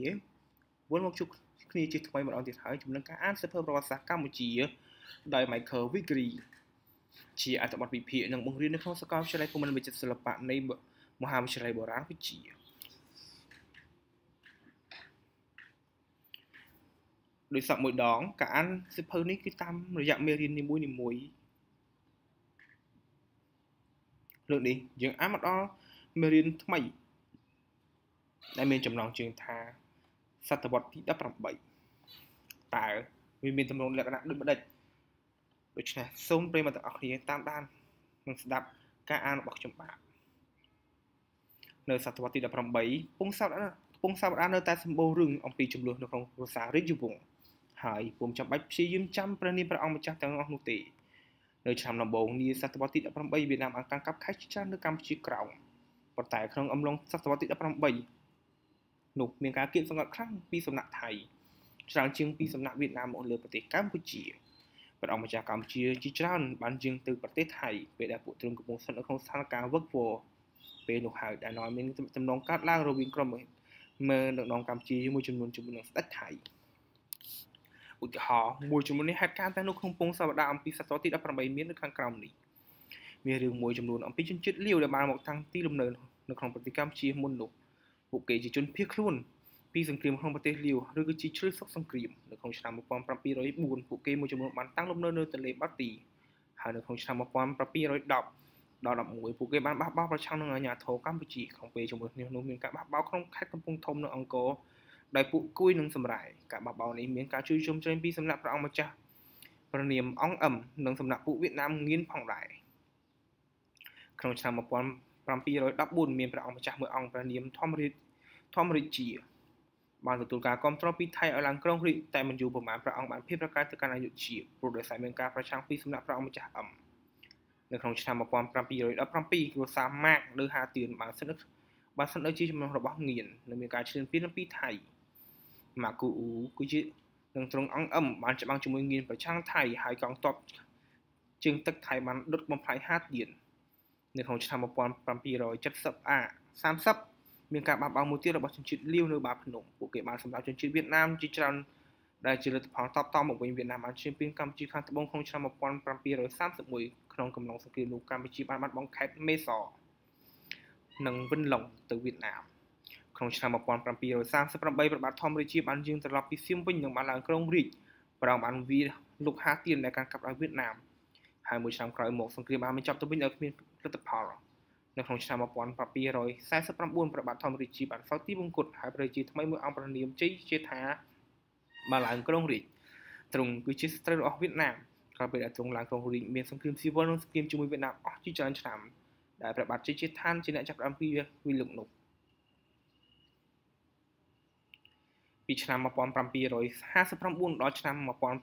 គ្នាវិលមកជួបគ្នាជាថ្មីម្ដងទៀតហើយជំនឹងការអានសៀវភៅប្រវត្តិសាស្ត្រកម្ពុជា ដោយ Michael Vickery ជាអត្ថបទវិភាគនិងបង្រៀននៅក្នុងសាកលវិទ្យាល័យភូមិន្ទវិចិត្រសិល្បៈនៃមហាវិទ្យាល័យបុរាណវិទ្យាដោយសពមួយដងការអានសៀវភៅនេះគឺតាម រយៈមេរៀននីមួយនីមួយលើកនេះ យើងអានមកដល់មេរៀនថ្មី ដែលមានចំណងជើងថាសតវត្សទី18តើវាមានទម្រង់លក្ខណៈដូចម្ដេចដូច្នេះសូមប្រិយមិត្តទាំងអស់គ្នាតាមដាននិងស្ដាប់ការអានរបស់ខ្ញុំបាទនៅសតវត្សទី18ពងសាវតាពងសាវតានៅតែសម្បូររឿងអំពីចំនួននៅក្នុងគ្រួសាររាជវង្សហើយពុំចាំបាច់ព្យាយាមចាំព្រះនាមព្រះអង្គម្ចាស់ទាំងអស់នោះទេនៅឆ្នាំដំបូងនាសតវត្សទី18វៀតណាមបានកាន់កាប់ខេត្តច្រើននៅកម្ពុជាក្រោមប៉ុន្តែក្នុងអំឡុងសតវត្សទី18នោះមានការគៀបសង្កត់ខ្លាំងពីសំណាក់ថៃច្រើនជាងពីសំណាក់វៀតណាមមកលើប្រទេសកម្ពុជាព្រះអង្គម្ចាស់កម្ពុជាជាច្រើន បានយាងទៅប្រទេស ថៃ ពេលដែលពួកទ្រង់កំពុងស្ថិតនៅក្នុងស្ថានភាពវឹកវរពេលនោះហើយដែលនាំមានចំណងកាត់ឡើងរវាងក្រុមមើលនៅក្នុងកម្ពុជាមួយចំនួនជាមួយនឹងស្ដេចថៃឧទាហរណ៍មួយចំនួននេះហេតុការណ៍ទាំងនៅក្នុងពងសាវតាអំពីសតរទី18មាននៅខាងក្រោមនេះមានរឿងមួយចំនួនអំពីជនជាតិលាវដែលបានមកតាំងទីលំនៅនៅក្នុងប្រទេសកម្ពុជាមុននោះពួកគេជាជនភៀសខ្លួនពីសង្គ្រាមក្នុងប្រទេសលាវឬក៏ជាជ្រើសសឹកសង្គ្រាមនៅក្នុងឆ្នាំ1704ពួកគេមួយចំនួនបាន តាំងលំនៅនៅទន្លេបាទីហើយនៅក្នុងឆ្នាំ1710ដល់11ពួកគេបានបះបោរប្រឆាំងនឹងអាជ្ញាធរកម្ពុជាក្នុងពេលជាមួយគ្នានោះមានការបះបោរក្នុងខេត្តកំពង់ធំនៅអង្គរដោយពួកគួយ និងសម្រាយការបះបោរនេះមាន ការជួយជុំជ្រែងពីសំណាក់ព្រះអង្គម្ចាស់ព្រះនាមអង្គអឹមនិងសំណាក់ពួកវៀតណាមងៀនផងដែរក្នុងឆ្នាំ714មានព្រះអង្គម្ចាស់មួយអង្គព្រះនាមធម្មរិទ្ធធម្មរិទ្ធជាបានទទួលការគ្រប់គ្រងពីថៃឲ្យឡើងក្រុងរីតែមិនយូរប៉ុន្មានព្រះអង្គបានភៀសប្រកាសទៅកាន់អយុធ្យាព្រោះដោយសារមានការប្រឆាំងពីសំណាក់ព្រះអង្គម្ចាស់អឹមនៅក្នុងឆ្នាំ1717គ្រួសារម៉ាកឬហាទៀនបានស្និទ្ធបានស្និទ្ធជាចំណងរបស់ងៀននិងមានការឈ្លានពានពីថៃម៉ាកូអ៊ូគឺជានឹងត្រង់អង្គអឹមបានច្បាំងជាមួយងៀនប្រឆាំងថៃហើយកងទ័ពជើង ទឹកថៃបានដុតបំផ្លាញហាទៀននៅក្នុងឆ្នាំ1770អា30មានការបះបោរមួយទៀតរបស់ជនជាតិលាវនៅបាភ្នំពួកគេបានសម្លាប់ជនជាតិវៀតណាមជាច្រើនដែលជាលទ្ធផលតបតមកវិញវៀតណាមបានឈានពីកម្ពុជា ខាងត្បូងក្នុងឆ្នាំ1731ក្នុងកំឡុងសង្គ្រាមលោកកម្ពុជាបានបាត់បង់ខេត្តមេសរនិងវិនឡុងទៅវៀតណាមក្នុងឆ្នាំ1738ព្រះបាទធម្មរាជាបានយាងត្រឡប់ពីសៀមវិញនិងបានឡើងក្រុងរាជប្រងបានវាលោកហាទៀនដែលកាន់កាប់ដោយវៀតណាមហើយមួយឆ្នាំក្រោយមកសង្គ្រាមបានបញ្ចប់ទៅវិញដោយគ្មានលទ្ធផលនៅក្នុងឆ្នាំ1749ព្រះបាទធម្មរាជាបានសោយទីវង្គតហើយព្រះជាថ្មីមួយអង្គព្រះនាមជ័យជាថាបានឡើងក្រុងរាជទ្រង់គឺជាស្ត្រីរបស់វៀតណាមក្រោយពេលដែលទ្រង់ឡើងក្រុងរាជមានសង្គ្រាមស៊ីវិលនិងសង្គ្រាមជាមួយវៀតណាមអស់ជាច្រើនឆ្នាំ ដែលព្រះបាទជ័យជាឋានជាអ្នកចាប់ផ្ដើមពីវិលុកនោះពីឆ្នាំ1759ដល់ឆ្នាំ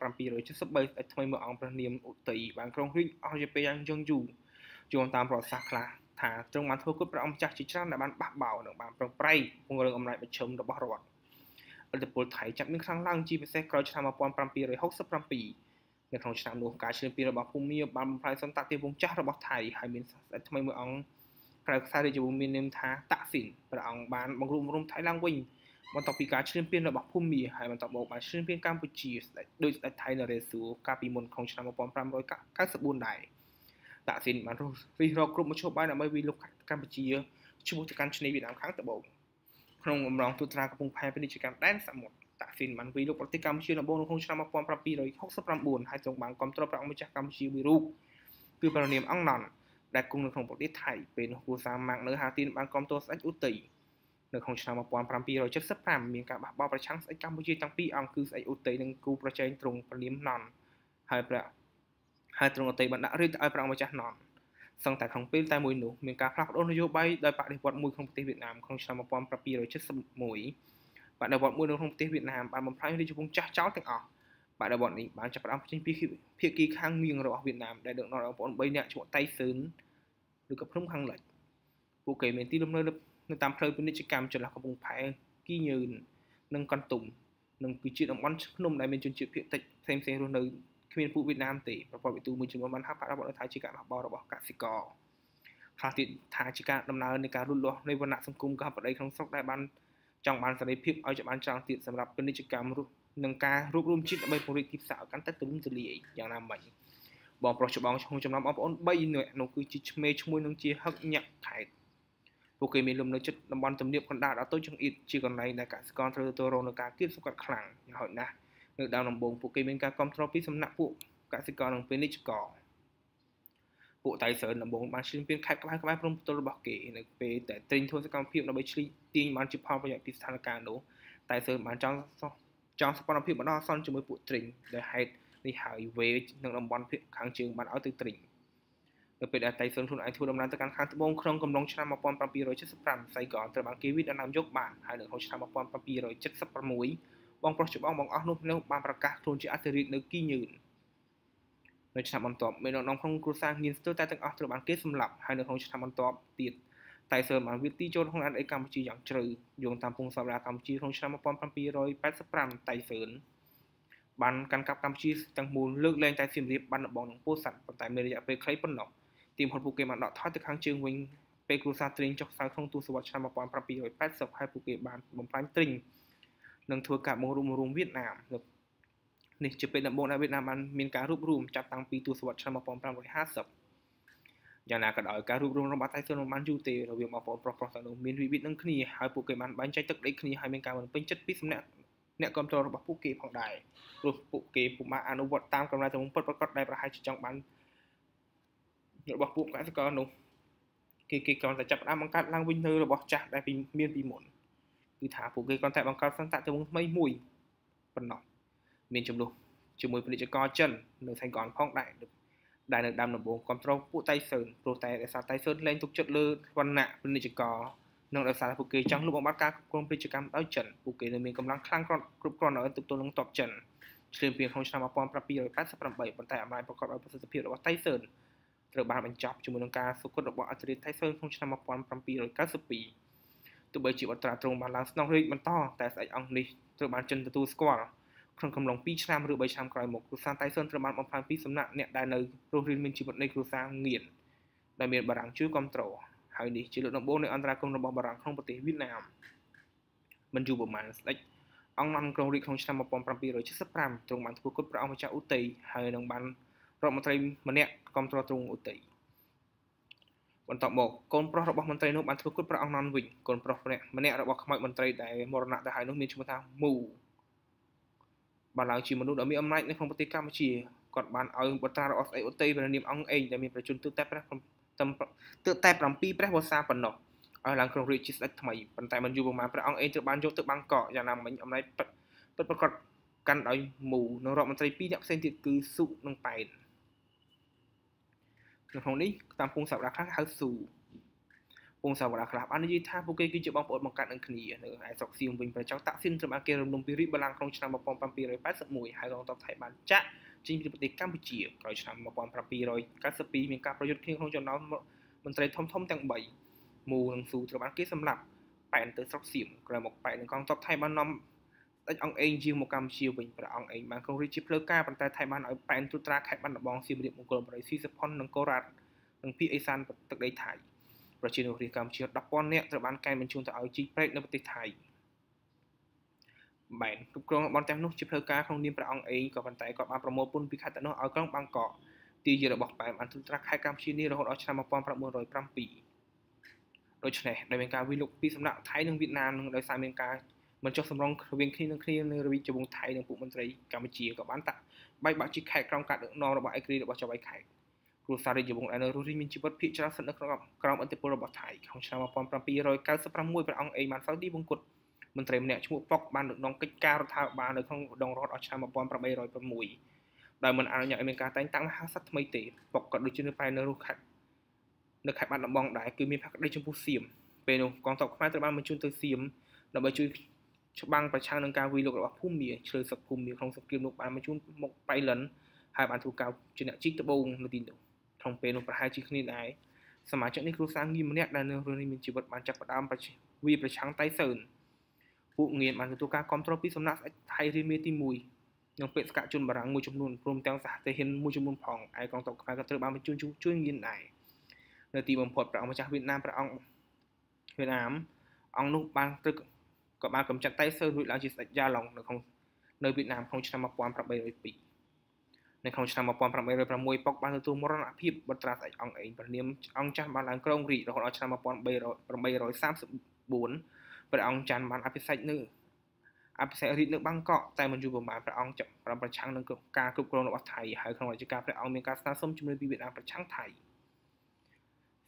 1773ថ្មីមួយអង្គព្រះនាមឧតីបានក្រុងរាជអស់ជាពេលយ៉ាងយងយូរយោងតាមប្រវត្តិសាស្ត្រខ្លះថាទ្រង់បានធ្វើគុតព្រះអង្គម្ចាស់ជាច្រើនដែលបានបះបោនិងបានប្រឹងប្រែងពង្រឹងអំណាចប្រជុំរបស់រដ្ឋឥទ្ធិពលថៃចាប់មានខ្លាំងឡើងជាពិសេសក្រោយឆ្នាំ1767នៅក្នុងឆ្នាំនោះការឈ្លានពានរបស់ភូមាបានបំផ្លាញសន្តិភាពវងចាស់របស់ថៃហើយមានសាស្ត្រថ្មីមួយអង្គក្រៅខ្សែរាជវង្សមាននាមថាតាក់ស៊ីនព្រះអង្គបានបង្រួបបង្រួមថៃឡើងវិញបន្ទាប់ពីការឈ្លានពាន របស់ភូមាហើយបន្តមកបានឈ្លានពានកម្ពុជាដោយស្ដេចថៃនរេសួរកាលពីមុនក្នុងឆ្នាំ1594ដែរតាក់ស៊ីនបានរិះរកគ្រប់មជ្ឈបាយដើម្បីវិលុកកម្ពុជាឈ្មោះទៅកាន់ឆ្នេរវៀតណាមខាងត្បូងក្នុងអំឡុងទូត្រាកំពង់ផែពាណិជ្ជកម្មដែនសមុទ្រតាក់ស៊ីនបានវិលុកប្រទេសកម្ពុជាដំបូងក្នុងឆ្នាំ1769ហើយទ្រង់បានគ្រប់គ្រងប្រាក់ម្ចាស់កម្ពុជាមួយរូបគឺប្រនាមអង្គណន់ដែលគង់នៅក្នុងប្រទេសថៃពេលនោះគូសាម៉ាក់នៅហាទីនបានគ្រប់គ្រងស្ដេចឧតីនៅក្នុងឆ្នាំ1775មានការបះបោរប្រឆាំងស្ដេចកម្ពុជាទាំងពីរអង្គគឺស្ដេចឧតីនិងគូប្រជែងទ្រង់ប្រនាមណន់ហើយព្រះហើយទ្រង់អតីបណ្ឌរាជទៅឲ្យព្រះអង្គម្ចាស់ណំសង្តែក្នុងពេលតែមួយនោះមានការផ្លាស់ប្ដូរនយោបាយដោយបដិវត្តមួយក្នុងប្រទេសវៀតណាមក្នុងឆ្នាំ1771បដិវត្តមួយនៅក្នុងប្រទេសវៀតណាមបានបំផ្លាញរាជវង្សចាស់ចោលទាំងអស់បដិវត្តនេះបានចាប់ផ្ដើមចេញពីភាគីខាងមៀងរបស់វៀតណាមដែលដឹកនាំដោយបងប្អូន3នាក់ឈ្មោះតៃស៊ឺនឬក៏ភ្នំខាងលិច ពួកគេមានទីលំនៅនៅតាមផ្លូវពាណិជ្ជកម្មចន្លោះកំពង់ផែគីញឿននិងកន្ទុំនិងគឺជាតំបន់ភ្នំដែលមានជនជាតិភាគតិចផ្សេងៗរស់នៅគ្មានពូវៀតណាមទេប្រព័ន្ធវិទូមួយចំនួនបានហាក់បាត់របស់ថាជាការរបស់របស់កសិករខ្លះទៀតថាជាការដំណើរនៃការលូតលាស់នៃវណ្ណៈសង្គមកបដីក្នុងស្រុកដែលបានចង់បានសេរីភាពឲ្យច្បាស់ច្រើនទៀតសម្រាប់ពាណិជ្ជកម្មរុះនិងការរួបរวมជាតិដើម្បីពង្រីកទីផ្សារឲ្យកាន់តែទូលំទូលាយយ៉ាងណាមិញបងប្រុសច្បងក្នុងចំណោមបងប្អូន3នាក់នោះគឺជាឆ្មេឈ្មោះនឹងជាហឹកញាក់ខេតពួកគេមានលំនៅចិត្តតំបន់ទំនាបកណ្ដាលដល់ទៅចង្អៀតជាកន្លែងដែលកសិករត្រូវទទួលរងនឹងការគៀបសង្កត់ខ្លាំងយ៉ាងហោចណាស់នៅដើមដំបូងពួកគេមានការគ្រប់គ្រងពីសំណាក់ពួកកសិករនិងពាណិជ្ជករពួកតៃសឺនដំបូងបានឈ្លានពានខេត្តក្បែរក្បែរព្រំប្រទល់របស់គេនៅពេលតែត្រិញធ្វើសកម្មភាពដើម្បីឈ្លីទាញបានជាផលប្រយោជន៍ពីស្ថានភាពនោះតៃសឺនបានចង់ចង់សកម្មភាពបណ្ដោះអាសន្នជាមួយពួកត្រិញដោយហេតុនេះហើយវេនិងតំបន់ភាគខាងជើងបានឲ្យទៅត្រិញនៅពេលដែលតៃសឺនខ្លួនឯងធ្វើដំណើរទៅកាន់ខាងត្បូងក្នុងកំឡុងឆ្នាំ1775សៃកនត្រូវបានគេវាយដណ្ដើមយកបានហើយនៅក្នុងឆ្នាំ1776បងប្រុសច្បងបងអស់នោះនឹងបានប្រកាសខ្លួនជាអធិរាជនៅគីញឿននៅឆ្នាំបន្ទាប់មេននំក្នុងគ្រួសារហ៊ានស្ទើរតែទាំងអស់ត្រូវបានគេសម្លាប់ហើយនៅក្នុងឆ្នាំបន្ទាប់ទៀតតៃសឺបានវាទីចូលក្នុងអតីតកម្ពុជាយ៉ាងជ្រៅយោងតាមពងសាវរាកម្ពុជាក្នុងឆ្នាំ1785តៃសឺបានកាន់កាប់កម្ពុជាទាំងមូលលើកលែងតែសៀមរាបបានដបងនិងពោធិ៍សាត់ប៉ុន្តែមានរយៈពេលខ្លីប៉ុណ្ណោះទីមហ៊ុនពួកគេបានដកថយទៅខាងជើងវិញពេលគ្រួសារទ្រីងចុះខ្សោយក្នុងទសវត្សរ៍ឆ្នាំ1780ហើយពួកគេបានបំផ្លាញទ្រីងនឹងធ្វើការបង្រួបបង្រួមវៀតណាមនេះជាពេលដំបូងដែលវៀតណាមបានមានការរួបរวมចាប់តាំងពីទសវត្សរ៍ឆ្នាំ1550យ៉ាងណាក៏ដោយការរួបរวมរបស់តៃស៊ុនមិនបានយូរទេរវាងបងប្អូនប្រុសប្រុសទាំងនោះមានវិវាទនឹងគ្នាហើយពួកគេបានបែងចែកទឹកដីគ្នាហើយមានការមិនពេញចិត្តពីសំណាក់អ្នកគ្រប់គ្រងរបស់ពួកគេផងដែរព្រោះពួកគេពុំបានអនុវត្តតាមកំណែទម្រង់ពិតប្រាកដដែលប្រហែលជាចង់បានរបស់ពួកកសិករនោះគេគេគ្រាន់តែចាប់ផ្ដើមបង្កើតឡើងវិញនៅរបស់ចាស់ដែលមានពីមុន។គឺថាពួកគេគ្រាន់តែបង្កើតសន្តិទិវង្សថ្មីមួយប៉ុណ្ណោះមានចំនួនជាមួយពាណិជ្ជករចិន នៅសែងកនផងដែរដែលនៅដើមដំបូងគ្រប់គ្រងពួកតៃស៊ើនព្រោះតែដោយសារតៃស៊ើនលែងទុកចិត្តលើវណ្ណៈពាណិជ្ជករនិងដោយសារពួកគេចង់លុបបំបាត់ការគ្រប់គ្រងពាណិជ្ជកម្មដោយចិនពួកគេនៅមានកម្លាំងខ្លាំងគ្រប់គ្រាន់ដើម្បីទប់ទល់នឹងតបចិនឆ្លៀនពៀក្នុងឆ្នាំ1788ប៉ុន្តែអំណាចប្រកបដោយប្រសិទ្ធភាពរបស់តៃស៊ើនត្រូវបានបញ្ចប់ជាមួយនឹងការសុគតរបស់អធិរាជតៃស៊ើនក្នុងឆ្នាំ1792ទោះបីជាអត្រាទ្រង់បានឡើងស្នងរាជបន្តតែស្ដេចអង្គនេះត្រូវបានចិនទទួលស្គាល់ក្នុងកំឡុង2ឆ្នាំឬ3ឆ្នាំក្រោយមកគ្រួសារតៃសុនត្រូវបានបំផ្លាញពីសំណាក់អ្នកដែលនៅរស់រានមានជីវិតនៃគ្រួសារងៀនដែលមានបារាំងជួយគ្រប់គ្រងហើយនេះជាលើកដំបូងនៃអន្តរាគមរបស់បារាំងក្នុងប្រទេសវៀតណាមមិនយូរប៉ុន្មានស្ដេចអង្គនាំក្រុងរាជក្នុងឆ្នាំ1775ទ្រង់បានធ្វើគុតប្រអងម្ចាស់ឧតីហើយនឹងបានរដ្ឋមន្ត្រីម្នាក់គ្រប់គ្រងទ្រង់ឧតីបន្ទាប់មកកូនប្រុសរបស់មន្ត្រីនោះបានធ្វើគុតប្រាក់អង្គណនវិញកូនប្រុសម្នាក់ម្នាក់របស់ខ្មោចមន្ត្រីដែលមរណៈទៅហើយនោះមានឈ្មោះថាមូបានឡើងជាមនុស្សដ៏មានអំណាចនៅក្នុងប្រទេសកម្ពុជាគាត់បានឲ្យបត្រារបស់ស្អីអូតេព្រះនាមអង្គអេងដែលមានប្រជជនទើបតែព្រះទើបតែ7ព្រះវស្សាប៉ុណ្ណោះឲ្យឡើងគ្រងរាជជាស្ដេចថ្មីប៉ុន្តែមិនយូរប៉ុន្មានព្រះអង្គអេងត្រូវបានយកទៅបាងកកយ៉ាងណាមិញអំណាចពិតពិតប្រកបកាន់ដោយមូនិងរដ្ឋមន្ត្រីពីរអ្នកផ្សេងទៀតគឺសុនិងប៉ែននៅក្នុងនេះតាមពងសាវតាខ្លះហៅស៊ូពងសាវតាខ្លះបាននិយាយថាពួកគេគឺជាបងប្អូនបង្កើតនឹងគ្នានៅឯស្រុកសៀមវិញប្រចាំតាក់ស៊ីនត្រូវបានគេរំលំពីរីបបាឡាំងក្នុងឆ្នាំ1781ហើយកងទ័ពថៃបានចាក់ចេញពីប្រទេសកម្ពុជាក្រោយឆ្នាំ1792មានការប្រយុទ្ធគ្នាក្នុងចំណោមមន្ត្រីធំធំទាំង3មូនិងស៊ូត្រូវបានគេសម្លាប់ប៉ែនទៅស្រុកសៀមក្រោយមកប៉ែននឹងកងទ័ពថៃបាននាំដេចអង្គឯងយាងមកកម្ពុជាវិញព្រះអង្គឯងបានគង់រាជជាផ្លូវការប៉ុន្តែថៃបានឲ្យប៉ែនទូត្រាខេត្តបាត់ដំបងសៀមរាបមង្គលបុរីស៊ីសុផុននិងកូរ៉ាត់និងភីអេសានទឹកដីថៃប្រជានុរាស្ត្រកម្ពុជា10,000នាក់ត្រូវបានកែបញ្ជូនទៅឲ្យជីកប្រេកនៅប្រទេសថៃបែនគ្រប់គ្រងរបស់ទាំងនោះជាផ្លូវការក្នុងនាមព្រះអង្គឯងក៏ប៉ុន្តែគាត់បានប្រមូលពន្ធពីខេត្តទាំងនោះឲ្យក្រុងបាងកកទីយារបស់ប៉ែនបានទូត្រាខេត្តកម្ពុជានេះរហូតដល់ឆ្នាំ1907ដូច្នេះដោយមានការវិលុកពីសំណាក់ថៃនិងវៀតណាមនឹងដោយសារមានការមិនចុះសម្រងរវាងគ្នានឹងគ្នានៅរវាងជាវងថៃនិងពួកមន្ត្រីកម្ពុជាក៏បានតាក់បែកបាក់ជាខែកក្រោមការដឹកនាំរបស់អេក្រីរបស់ចៅវៃខែកគ្រួសាររាជវង្សដែលនៅរស់រានមានជីវិតភាគច្រើនស្ថិតនៅក្នុងក្រោមអធិបតេយ្យរបស់ថៃក្នុងឆ្នាំ1796ព្រះអង្គអេម៉ាន់សៅឌីវង្គតមន្ត្រីម្នាក់ឈ្មោះប៉ុកបានដឹកនាំកិច្ចការរដ្ឋាភិបាលនៅក្នុងដងរដ្ឋអស់ឆ្នាំ1806ដោយមិនអនុញ្ញាតឲ្យមានការតែងតាំងមហាសត្វថ្មីទេប៉ុកក៏ដូចជានៅប៉ែនៅរស់ខេត្តនៅខេត្តបាត់ដំបងដែរគឺមានផាកដីចំពោះសៀមពេលនោះកងទ័ពខ្មែរត្រូវបានបញ្ជូនទៅសៀមដើម្បីជួយច្បាំងប្រឆាំងនឹងការវាយលុករបស់ភូមិមាជ្រើសឹកភូមិមាក្នុងសង្គ្រាមលោកបានមកជួនមកប៉ៃលិនហើយបានធ្វើការជាអ្នកជីកដបងនៅទីនោះក្នុងពេលនោះប្រហែលជាគ្នាដែរសមាជិកនេះគ្រូសាងារម្នាក់ដែលនៅរស់នេះមានជីវិតបានចាប់ផ្ដើមវាប្រឆាំងតៃសឺនពួកងៀនបានទទួលការគ្រប់គ្រងពីសំណាក់ស្ដេចថៃរាមាទី1និងបេសកជនបារាំងមួយចំនួនព្រមទាំងសហទេហ៊ានមួយចំនួនផងឯកងទ័ពខ្មែរក៏ត្រូវបានបញ្ជូនជួយងៀនដែរនៅទីបំផុតព្រះអង្គម្ចាស់វៀតណាមព្រះអង្គវៀតណាមអង្គនោះបានត្រូវក៏បានកម្ចាត់តៃស៊ឺរួចឡើងជាស្ដេចយ៉ាឡុងនៅក្នុងនៅវៀតណាមក្នុងឆ្នាំ1802នៅក្នុងឆ្នាំ1806ប៉ុកបានទទួលមរណភាពបត្រាស្ដេចអង្គឯងព្រះនាមអង្គចាស់បានឡើងគ្រងរាជរហូតដល់ឆ្នាំ1834ព្រះអង្គចាន់បានអភិសេកនៅអភិសេករាជនៅបាងកកតែមិនយូរប៉ុន្មានព្រះអង្គចាប់បានប្រឆាំងនឹងការគ្រប់គ្រងរបស់ថៃហើយក្នុងរជ្ជកាលព្រះអង្គមានការស្នើសុំជំនួយពីវៀតណាមប្រឆាំងថៃ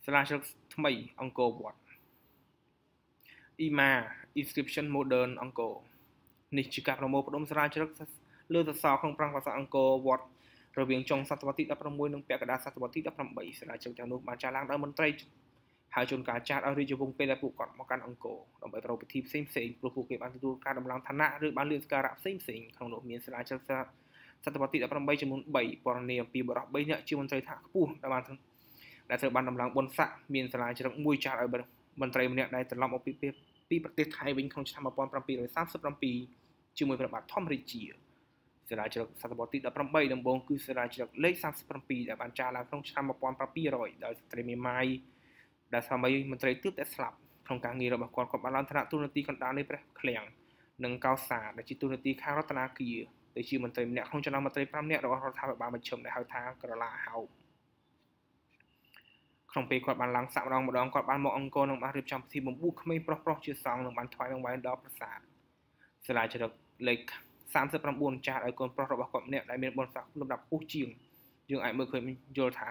សាលាជ្រឹកថ្មីអង្គរវត្ត EMA Inscription Modern Angkor នេះជាការប្រមូលផ្ដុំស្រាវជ្រាវលើសរសរក្នុងប្រាង្គប្រាសាទអង្គរវត្តរវាងចុងសតវត្សទី16និងពាក់កណ្ដាលសតវត្សទី18ស្រាវជ្រាវទាំងនោះបានចាស់ឡើងដោយមន្ត្រីហើយជួនកាលចាស់ឲ្យរាជវង្សពេលដែលពួកគាត់មកកាន់អង្គរដើម្បីប្រពៃពិធីផ្សេងផ្សេងព្រោះពួកគេបានទទួលការដំឡើងឋានៈឬបានលៀបសការៈផ្សេងផ្សេងក្នុងនោះមានស្រាវជ្រាវសតវត្សទី18ចំនួន3ពណ៌នាអំពីបរិបទ3នាក់ជាមន្ត្រីថាខ្ពស់ដែលបានដែលត្រូវបានដំឡើងបុណ្យស័ក្តិមានស្រាវជ្រាវមួយចាស់ឲ្យមន្ត្រីម្នាក់ដែលត្រឡប់មកពីពីប្រទេសថៃវិញក្នុងឆ្នាំ1737ជាមួយព្រះបាទធម្មរាជាសារាជ្រឹកសតវត្សទី18ដំបូងគឺសារាជ្រឹកលេខ37ដែលបានចារឡើងក្នុងឆ្នាំ1700ដោយស្ត្រីមេម៉ាយដែលសម័យមន្ត្រីទើបតែស្លាប់ក្នុងការងាររបស់គាត់គាត់បានឡើងឋានៈទូរនីតិកណ្ដាលនៃព្រះឃ្លាំងនិងកោសាដែលជាទូរនីតិខាងរដ្ឋាភិបាលទៅជាមន្ត្រីម្នាក់ក្នុងចំណោមមន្ត្រី5នាក់របស់រដ្ឋាភិបាលមជ្ឈិមដែលហៅថាក្រឡាហោបក្នុងពេលគាត់បានឡើងសាក់ម្ដងម្ដងគាត់បានមកអង្គរនិងបានរៀបចំពិធីបំពុះក្មេងប្រុសប្រុសជាសង្ឃនិងបានថ្វាយដង្វាយដល់ប្រាសាទសាលាជ្រឹកលេខ39ចាស់ឲ្យកូនប្រុសរបស់គាត់ម្នាក់ដែលមានបុណ្យស័ក្តិលំដាប់ពុះជាងយើងអាចមើលឃើញយល់ថា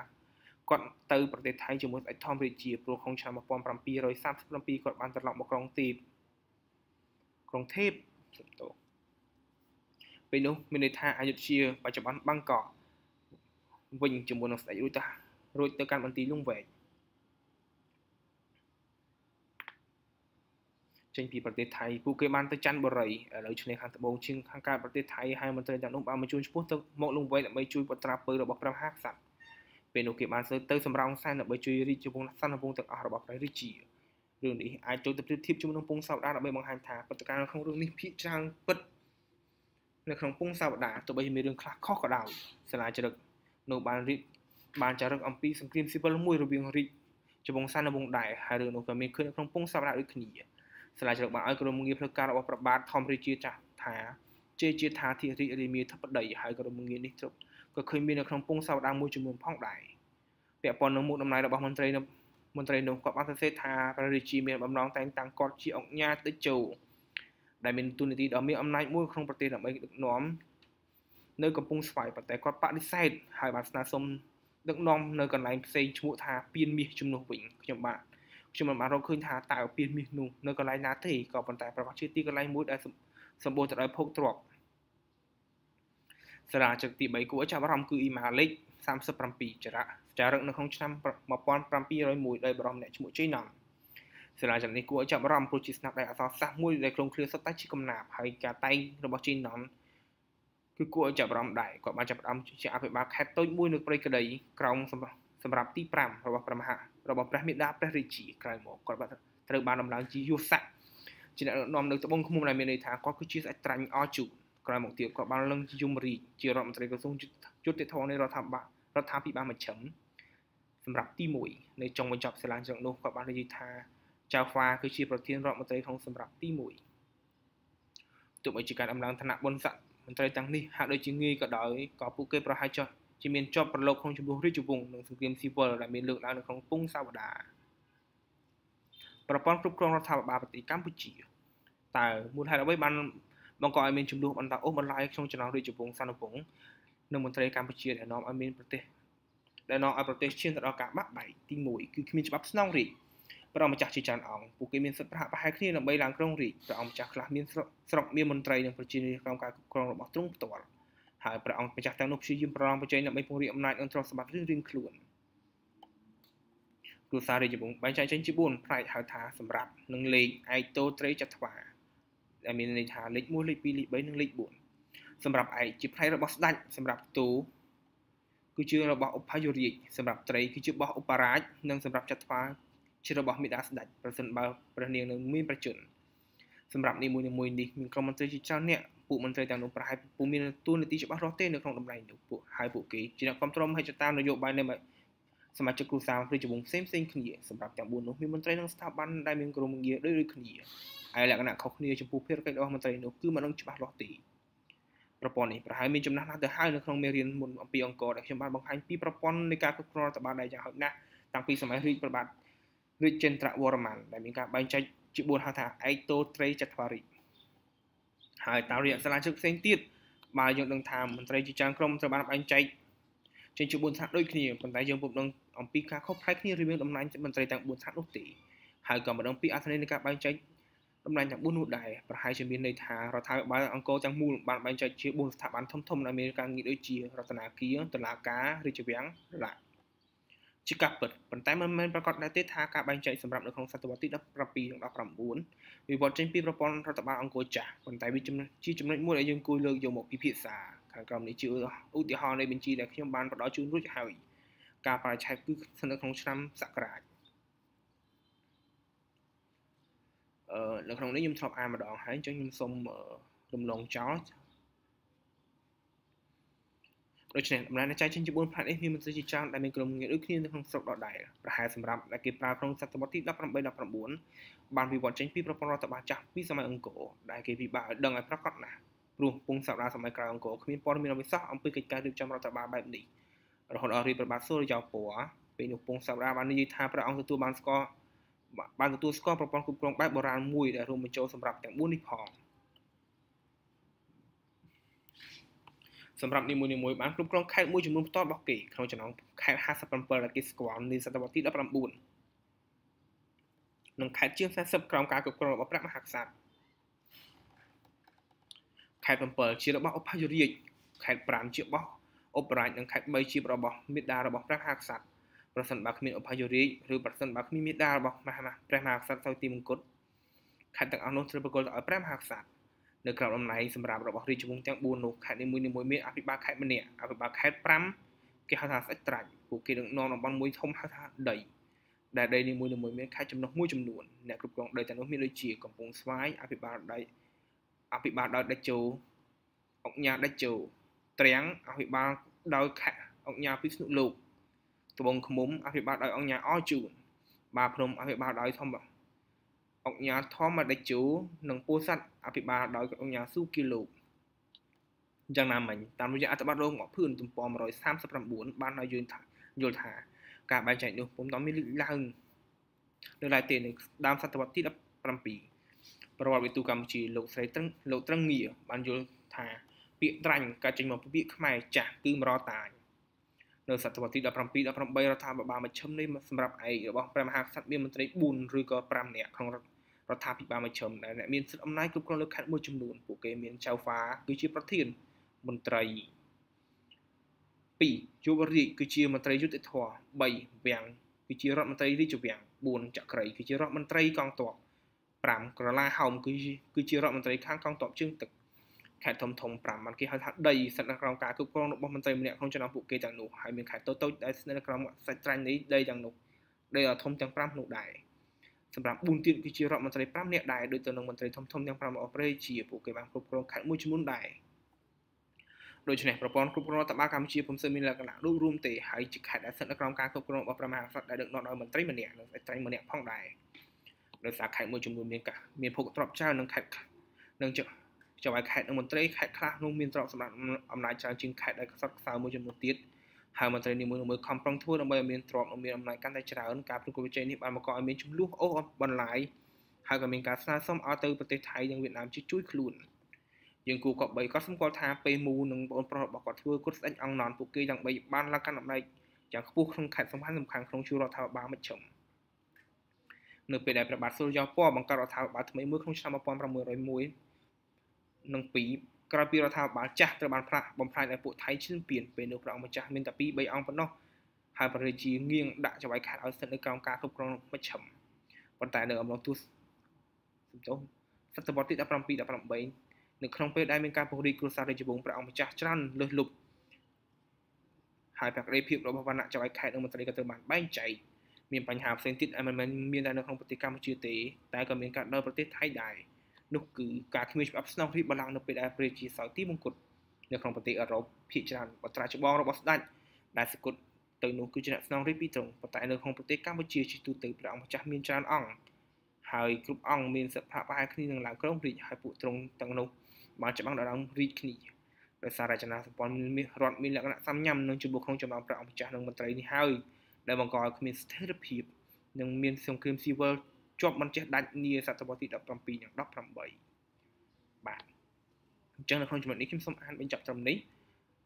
គាត់ទៅប្រទេសថៃជាមួយស្ដេចថមរាជាព្រោះក្នុងឆ្នាំ1737គាត់បានត្រឡប់មកក្រុងទីបក្រុងទេពសំទោពេលនោះមានន័យថាអយុធ្យាបច្ចុប្បន្នបាងកកវិញជាមួយនឹងស្ដេចរួចតារួចទៅកាន់បន្ទីលំវែងចេញពីប្រទេសថៃពួកគេបានទៅច័ន្ទបុរីឥឡូវឆ្នេរខាងត្បូងជាងខាងកើតប្រទេសថៃហើយមន្ត្រីទាំងនោះបានមកជួនឈ្មោះទៅមកលំវែងដើម្បីជួយបត្រាពើរបស់ព្រះមហាក្សត្រពេលនោះគេបានទៅទៅសម្រងសែនដើម្បីជួយរាជវង្សសន្និវង្សទាំងអស់របស់ព្រះរាជារឿងនេះអាចចូលទៅប្រៀបធៀបជាមួយនឹងពងសាវតាដើម្បីបង្ហាញថាព្រឹត្តិការណ៍ក្នុងរឿងនេះភាកច្រើនពិតនៅក្នុងពងសាវតាទោះបីជាមានរឿងខ្លះខុសក៏ដោយសាលាជ្រឹកនៅបានរៀបបានចារឹកអំពីសង្គ្រាមស៊ីវិលមួយរវាងរាជច្បងសាននិងវងដែរហើយរឿងនោះក៏មានឃើញក្នុងពងសព្ទដូចគ្នាសាលាជ្រកបានឲ្យក្រុមងារផ្លូវការរបស់ប្របាទធម្មរាជាចាស់ថា ជាជាថាធិរិរិមាធិបតីហើយក្រុមងារនេះជប់ក៏ឃើញមាននៅក្នុងពងសព្ទមួយចំនួនផងដែរពាក់ព័ន្ធនឹងមុខតំណែងរបស់មន្ត្រីនៅមន្ត្រីនោះក៏បានសរសេរថាព្រះរាជាមាន បំណងតែង តាំងគាត់ជាអង្គញាតិជោដែលមានទូនាទីដ៏មានអំណាចមួយក្នុងប្រទេសដើម្បីដឹកនាំនៅកំពង់ស្វាយប៉ុន្តែគាត់បដិសេធហើយបានស្នើសុំដឹកនាំនៅកន្លែងផ្សេងឈ្មោះថាពៀនមាសជំនួសវិញខ្ញុំបាទខ្ញុំមិនបានរកឃើញថាតើពៀនមាសនោះនៅកន្លែងណាទេក៏ប៉ុន្តែប្រកាសជាទីកន្លែងមួយដែលសម្បូរទៅដោយភោគទ្រព្យសារាជឹកទី3គួរចាប់អារម្មណ៍គឺអ៊ីម៉ាលិក37ចរៈចារឹកនៅក្នុងឆ្នាំ1701ដោយបរមអ្នកឈ្មោះជ័យណាំសារាចំនេះគួរឲ្យចាប់អារម្មណ៍ព្រោះជាស្នាដៃអក្សរសាស្ត្រមួយដែលក្រុមគ្រាសុទ្ធតែជាកំណាព្យហើយការតែងរបស់ជ័យណាំគឺគួរឲ្យចាប់អារម្មណ៍ដែរគាត់បានចាប់អារម្មណ៍ជាអភិបាលខេត្តតូចមួយនៅព្រៃក្តីក្រោមសម្រាប់ទី5របស់ព្រះមហារបស់ព្រះមេដាព្រះរាជាក្រោយមកគាត់បានត្រូវបានដំឡើងជាយុស័កជាអ្នកនាំនៅត្បូងឃុំដែលមានន័យថាគាត់គឺជាស្ដេចត្រាញ់អជុក្រោយមកទៀតគាត់បានលឹងជាយមរាជជារដ្ឋមន្ត្រីក្រសួងយុតិធម៌នៃរដ្ឋាភិបាលរដ្ឋាភិបាលមជ្ឈិមសម្រាប់ទី1នៅចុងបញ្ចប់សាលាជ្រឹកនោះគាត់បាននិយាយថាចៅហ្វាគឺជាប្រធានរដ្ឋមន្ត្រីក្នុងសម្រាប់ទី1ទោះបីជាការដំឡើងឋានៈបុណ្យស័ក្តិមន្ត្រីទាំងនេះហាក់ដូចជាងាយក៏ដោយក៏ពួកគេប្រហែលចោះជាមានជាប់ប្រឡូកក្នុងចំនួនរាជវង្សនិងសង្គ្រាមស៊ីវិលដែលមានលើកឡើងនៅក្នុងពងសាវតាប្រព័ន្ធគ្រប់គ្រងរដ្ឋាភិបាលប្រទេសកម្ពុជាតើមូលហេតុអ្វីបានបង្កឲ្យមានចំនួនបន្តអូសបន្លាយក្នុងចំណោមរាជវង្សសានុវង្សនិងមន្ត្រីកម្ពុជាដែលនាំឲ្យមានប្រទេសដែលនាំឲ្យប្រទេសឈានទៅដល់ការបាក់បែកទី1គឺគ្មានច្បាប់ស្នងរាជព្រះអង្គម្ចាស់ជាច្រើនអង្គពួកគេមានសិទ្ធិប្រហាក់ប្រហែលគ្នាដើម្បីឡើងគ្រងរាជ្យព្រះអង្គម្ចាស់ខ្លះមាន ស្រុកមានមន្ត្រីនិងប្រជារាស្ត្រក្នុងការគ្រប់គ្រងរបស់ទ្រង់ផ្ទាល់ហើយព្រះអង្គម្ចាស់ទាំងនោះព្យាយាមប្រឡងប្រជែងដើម្បីពង្រីកអំណាចនិងទ្រព្យសម្បត្តិរៀងៗខ្លួនគ្រួសាររាជវង្សបែងចែកចេញជា4ផ្នែកហៅថាសម្រាប់និងលេខឯកតោត្រីចត្វាដែលមានន័យថាលេខ1លេខ2លេខ3និងលេខ4សម្រាប់ឯកជាផ្នែករបស់ស្ដេចសម្រាប់តោគឺជារបស់ឧបយុរាជសម្រាប់ត្រីគឺជារបស់ឧបរាជនិងសម្រាប់ចត្វាជារបស់មេដាស្ដេចប្រសិនបើព្រះនាងនៅមានប្រជជនសម្រាប់នេះមួយនេះមួយនេះមានក្រុមមន្ត្រីជាច្រើនអ្នកពួកមន្ត្រីទាំងនោះប្រហែលពុំមានទួលនីតិច្បាស់លាស់ទេនៅក្នុងតម្លៃនោះពួកហើយពួកគេជាអ្នកគ្រប់គ្រងមហិច្ឆតានយោបាយនៃសមាជិកគ្រួសារឬជំនុំផ្សេងផ្សេងគ្នាសម្រាប់ទាំង4នោះមានមន្ត្រីនិងស្ថាប័នដែលមានក្រុមងារដូចដូចគ្នាហើយលក្ខណៈខុសគ្នាចំពោះភារកិច្ចរបស់មន្ត្រីនោះគឺមិនដឹងច្បាស់លាស់ទេប្រព័ន្ធនេះប្រហែលមានចំណាស់ណាស់ទៅហើយនៅក្នុងមេរៀនមុនអំពីអង្គរដែលខ្ញុំបានបង្ហាញពីប្រព័ន្ធនៃការគ្រប់គ្រងរដ្ឋបាលដែលយ៉ាងហោចណាស់តាំងពីសម័យរាជប្របាទរាជចេន្ទ្រវរ្ម័នដែលមានការបែងចែកជា4ហៅថាឯកតោត្រីចត្វារីហើយតាមរយៈសាលាជឹកផ្សេងទៀតបើយើងដឹងថាមន្ត្រីជាច្រើនក្រមត្រូវបានបែងចែកចេញជា4ថ្នាក់ដូចគ្នាប៉ុន្តែយើងពុំដឹងអំពីការខុសប្លែកគ្នារវាងតំណែងមន្ត្រីទាំង4ថ្នាក់នោះទេហើយក៏មិនដឹងពីអត្ថន័យនៃការបែងចែកតំណែងទាំង4នោះដែរប្រហែលជាមានន័យថារដ្ឋាភិបាលអង្គរទាំងមូលបានបែងចែកជា4ស្ថាប័នធំៗដែលមានការងារដូចជារដ្ឋាភិបាលតុលាការរាជវាំងរដ្ឋជាការពិតប៉ុន្តែមិនមែនប្រកាសដែរទេថាការបែងចែកសម្រាប់នៅក្នុងសតវត្សទី17និង19វិវត្តចេញពីប្រព័ន្ធរដ្ឋបាលអង្គរចាស់ប៉ុន្តែវាជាចំណុចមួយដែលយើងគួរលើកយកមកពិភាក្សាខាងក្រោមនេះជាឧទាហរណ៍នៃបញ្ជីដែលខ្ញុំបានផ្ដល់ជូនរួចហើយការបរិឆេទគឺស្ថិតនៅក្នុងឆ្នាំសករាជអឺនៅក្នុងនេះខ្ញុំធ្លាប់អានម្ដងហើយអញ្ចឹងខ្ញុំសូមរំលងចោលដូច្នេះដំណើរនៃចែកចេញជា4ផ្នែកនេះមានមន្ត្រីជាច្រើនដែលមានក្រុមងារដូចគ្នានៅក្នុងស្រុកដដែលប្រហែលសម្រាប់ដែលគេប្រើក្នុងសតវត្សទី18 19បានវិវត្តចេញពីប្រព័ន្ធរដ្ឋបាលចាស់ពីសម័យអង្គរដែលគេពិបាកឲ្យដឹងឲ្យប្រកបណាស់ព្រោះពងសព្ទាសម័យក្រោយអង្គរគ្មានព័ត៌មានអវិសាសអំពីកិច្ចការរៀបចំរដ្ឋបាលបែបនេះរហូតដល់រាជប្របាទសូរិយោពណ៌ពេលនោះពងសព្ទាបាននិយាយថាព្រះអង្គទទួលបានស្គាល់បានទទួលស្គាល់ប្រព័ន្ធគ្រប់គ្រងបែបបុរាណមួយដែលរួមបញ្ចូលសម្រាប់ទាំង4នេះផង។សម្រាប់នីមួយៗបានគ្រប់គ្រងខេត្តមួយចំនួនផ្ទាល់របស់គេក្នុងចំណោមខេត្ត57ដែលគេស្គាល់នាសតវត្សទី19និងខេត្តជាង40ក្រោមការគ្រប់គ្រងរបស់ព្រះមហាក្សត្រខេត្ត7ជារបស់ឧបយុរាជខេត្ត5ជារបស់ឧបរាជនិងខេត្ត3ជារបស់មេដារបស់ព្រះមហាក្សត្រប្រសិនបើគ្មានឧបយុរាជឬប្រសិនបើគ្មានមេដារបស់ព្រះមហាក្សត្រសោយទីមង្គតខេត្តទាំងអស់នោះត្រូវប្រគល់ទៅឲ្យព្រះមហាក្សត្រនៅក្រោមអំណាចសម្រាប់របស់រាជវង្សទាំង4នោះខេត្តនីមួយៗមានអភិបាលខេត្តម្នាក់អភិបាលខេត្ត5គេហៅថាស្ដេចត្រាច់ពួកគេនឹងនាំតំបន់មួយធំហៅថាដី ដែលដីនីមួយៗមានខេត្តចំណុះមួយចំនួនអ្នកគ្រប់គ្រងដីទាំងនោះមានដូចជាកំពង់ស្វាយអភិបាលដីអភិបាលដោយដេចជោអង្គញាដេចជោត្រាំងអភិបាលដោយខេត្តអង្គញាពិស្ណុលោកត្បូងឃ្មុំអភិបាលដោយអង្គញាអជូនបាភ្នំអភិបាលដោយធម្មអង្គញាធម្មដេជូនិងពូស័តអភិបាលដោយអង្គញាស៊ូគីលោកយ៉ាងណាមិញតាមរយៈអត្ថបទរងរបស់ភឿនទំព័រ139បានឲ្យយើងថាយល់ថាការបែងចែកនោះពុំតមានលេចឡើងនៅឡើយទេនៅដើមសតវត្សទី17ប្រវត្តិវិទូកម្ពុជាលោកស្រីត្រឹងលោកត្រឹងងារបានយល់ថា ពាក្យត្រាញ់កើតចេញមកពីពាក្យខ្មែរចាស់គឺមរតាញនៅសតវត្សទី17 18រដ្ឋាភិបាលមជ្ឈិមនេះសម្រាប់ឯករបស់ព្រះមហាក្សត្រមានមន្ត្រី4ឬក៏5នាក់ក្នុងរដ្ឋាភិបាលមជ្ឈិមដែលអ្នកមានសិទ្ធិអំណាចគ្រប់គ្រងលើខេត្តមួយចំនួនពួកគេមានចៅហ្វាគឺជាប្រធានមន្ត្រី2ជួបរាជគឺជាមន្ត្រីយុតិធម៌3វាំងគឺជារដ្ឋមន្ត្រីរាជវាំង4ចក្រីគឺជារដ្ឋមន្ត្រីកងទ័ព5ក្រឡាហោមគឺគឺជារដ្ឋមន្ត្រីខាងកងទ័ពជើងទឹកខេត្តធំធំ5បានគេហៅថាដីស្ថិតនៅក្រោមការគ្រប់គ្រងរបស់មន្ត្រីម្នាក់ក្នុងចំណោមពួកគេទាំងនោះហើយមានខេត្តតូចៗដែលស្ថិតនៅក្រោមសាច់ត្រាញ់នៃដីទាំងនោះដីធំទាំង5នោះដែរសម្រាប់4ទៀតគឺជារដ្ឋមន្ត្រី5នាក់ដែរដូចទៅនឹងមន្ត្រីធំធំទាំង5របស់ប្រទេសជាពួកគេបានគ្រប់គ្រងខេត្តមួយចំនួនដែរដូច្នេះប្រព័ន្ធគ្រប់គ្រងរដ្ឋបាលកម្ពុជាពុំសូវមានលក្ខណៈដូចរួមទេហើយជាខេត្តដែលស្ថិតនៅក្រោមការគ្រប់គ្រងរបស់ប្រមាណរដ្ឋដែលដឹកនាំដោយមន្ត្រីម្នាក់និងស្ដេចត្រីម្នាក់ផងដែរដោយសារខេត្តមួយចំនួនមានកាសមានភូកទ្របចៅនិងខេត្តនិងខ្ញុំឲ្យខេត្តនិងមន្ត្រីខេត្តខ្លះនោះមានទ្រព្យសម្បត្តិអំណាចច្រើនជាងខេត្តដែលខ្សត់ខ្សោយមួយចំនួនទៀតហើយមន្ត្រីនីមួយៗខំប្រឹងធ្វើដើម្បីឲ្យមានទ្រព្យនិងមានអំណាចកាន់តែច្រើនការប្រកួតប្រជែងនេះបានបង្កឲ្យមានចំនួនអូសបន្លាយហើយក៏មានការស្នើសុំឲ្យទៅប្រទេសថៃនិងវៀតណាមជួយខ្លួនយើងគូគាត់3ក៏សម្គាល់ថាពេលមូនិងបងប្រុសរបស់គាត់ធ្វើគាត់ស្ដេចអង្គណនពួកគេយ៉ាងបីបានឡើងកាន់អំណាចយ៉ាងខ្ពស់ក្នុងខេត្តសំខាន់សំខាន់ក្នុងជួររដ្ឋាភិបាលមជ្ឈិមនៅពេលដែលព្រះបាទសូរិយោពណ៌បង្កើតរដ្ឋាភិបាលថ្មីមួយក្នុងឆ្នាំ1901និង2ក្រោយពីរដ្ឋាភិបាលចាស់ត្រូវបានផ្លាស់បំផ្លាញឲ្យពួកថៃឈ្លានពានពេលនោះព្រះអង្គម្ចាស់មានតែ2 3អង្គប៉ុណ្ណោះហើយព្រះរាជាងាងដាក់ចៅវាយខេត្តឲ្យស្ថិតនៅក្រោមការគ្រប់គ្រងមជ្ឈិមប៉ុន្តែនៅអំឡុងទស្សសំទោសសតវត្សទី17 18នៅក្នុងពេលដែលមានការពង្រីកគ្រួសាររាជវង្សព្រះអង្គម្ចាស់ច្រើនលើសលប់ហើយប្រកដីភាពរបស់វណ្ណៈចៅឯកខេត្តនិងមន្ត្រីក៏ត្រូវបានបែងចែកមានបញ្ហាផ្សេងទៀតមិនមែនមានតែនៅក្នុងប្រទេសកម្ពុជាទេតែក៏មានកើតនៅប្រទេសថៃដែរនោះគឺការគ្មានច្បាប់ស្នងរាជបល្ល័ង្កនៅពេលដែលព្រះជាសោយទីមង្គតនៅក្នុងប្រទេសអឺរ៉ុបភាគច្រើនបត្រាច្បងរបស់ស្ដេចដែលសគុតទៅនោះគឺជាអ្នកស្នងរាជពីទ្រង់ប៉ុន្តែនៅក្នុងប្រទេសកម្ពុជាជាទូទៅព្រះអង្គម្ចាស់មានច្រើនអង្គហើយគ្រប់អង្គមានសិទ្ធិប្រហែលគ្នានឹងឡើងក្រុងរាជហើយពួកទ្រង់ទាំងនោះបានច្បាំងដណ្ដើមរាជគ្នាដោយសាររចនាសម្ព័ន្ធមានរដ្ឋមានលក្ខណៈសំញាំនឹងជំនួសក្នុងចំណោមព្រះអង្គម្ចាស់និងមន្ត្រីនេះហើយដែលបង្កឲ្យគ្មានស្ថិរភាពនិងមានសង្គ្រាមស៊ីវិលជាប់មិនចេះដាច់នាសតវត្សទី17និង18បាទអញ្ចឹងនៅក្នុងចំណុចនេះខ្ញុំសូមអានបញ្ចប់ត្រឹមនេះ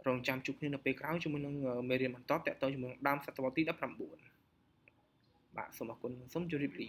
រងចាំជួបគ្នានៅពេលក្រោយជាមួយនឹងមេរៀនបន្តតទៅជាមួយនឹងដើមសតវត្សទី19បាទសូមអរគុណសូមជម្រាបលា